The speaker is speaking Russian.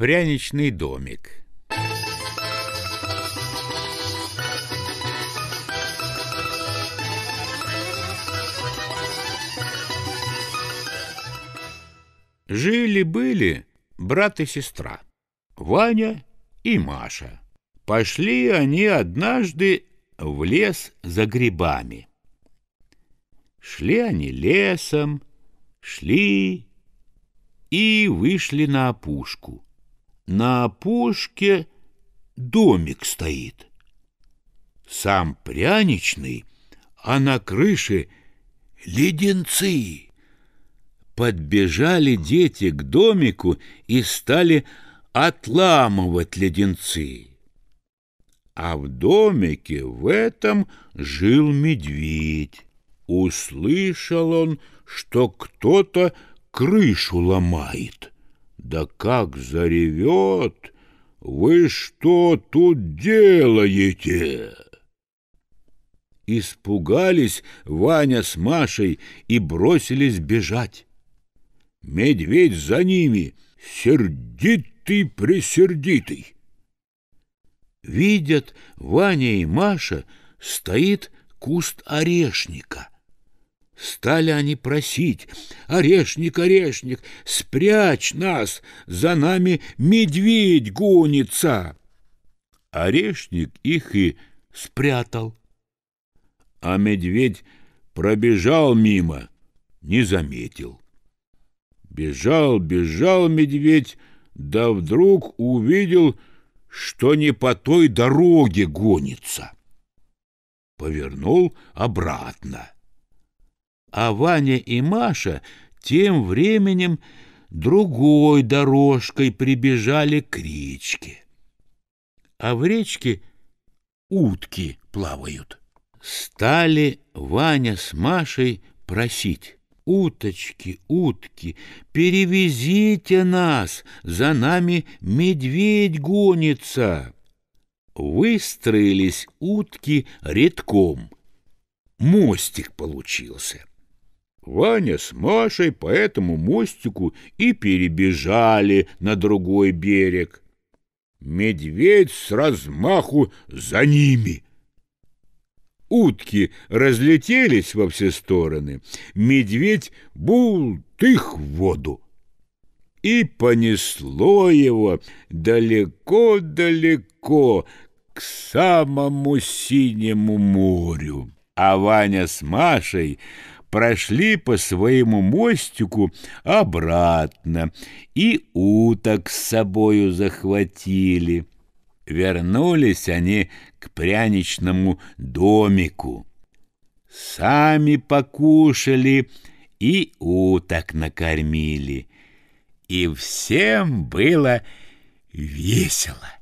Пряничный домик. Жили-были брат и сестра, Ваня и Маша. Пошли они однажды в лес за грибами. Шли они лесом, шли и вышли на опушку. На опушке домик стоит. Сам пряничный, а на крыше леденцы. Подбежали дети к домику и стали отламывать леденцы. А в домике в этом жил медведь. Услышал он, что кто-то крышу ломает. Да как заревет! Вы что тут делаете? Испугались Ваня с Машей и бросились бежать. Медведь за ними, сердитый-пресердитый. Видят, Ваня и Маша стоит куст орешника. Стали они просить, «Орешник, орешник, спрячь нас, за нами медведь гонится!» Орешник их и спрятал. А медведь пробежал мимо, не заметил. Бежал, бежал медведь, да вдруг увидел, что не по той дороге гонится. Повернул обратно. А Ваня и Маша тем временем другой дорожкой прибежали к речке. А в речке утки плавают. Стали Ваня с Машей просить. «Уточки, утки, перевезите нас, за нами медведь гонится!» Выстроились утки редком. Мостик получился. Ваня с Машей по этому мостику и перебежали на другой берег. Медведь с размаху за ними. Утки разлетелись во все стороны. Медведь бултых в воду. И понесло его далеко-далеко к самому синему морю. А Ваня с Машей прошли по своему мостику обратно и уток с собою захватили. Вернулись они к пряничному домику. Сами покушали и уток накормили. И всем было весело.